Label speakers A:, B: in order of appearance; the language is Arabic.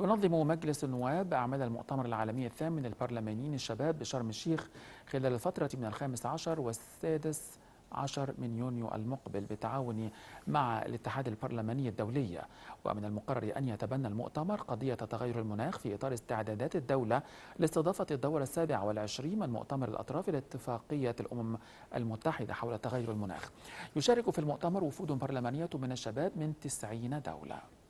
A: ينظم مجلس النواب أعمال المؤتمر العالمي الثامن للبرلمانيين الشباب بشرم الشيخ خلال الفترة من الخامس عشر والسادس عشر من يونيو المقبل بالتعاون مع الاتحاد البرلماني الدولي ومن المقرر أن يتبنى المؤتمر قضية تغير المناخ في إطار استعدادات الدولة لاستضافة الدورة السابعة والعشرين من مؤتمر الأطراف لاتفاقية الأمم المتحدة حول تغير المناخ يشارك في المؤتمر وفود برلمانية من الشباب من 90 دولة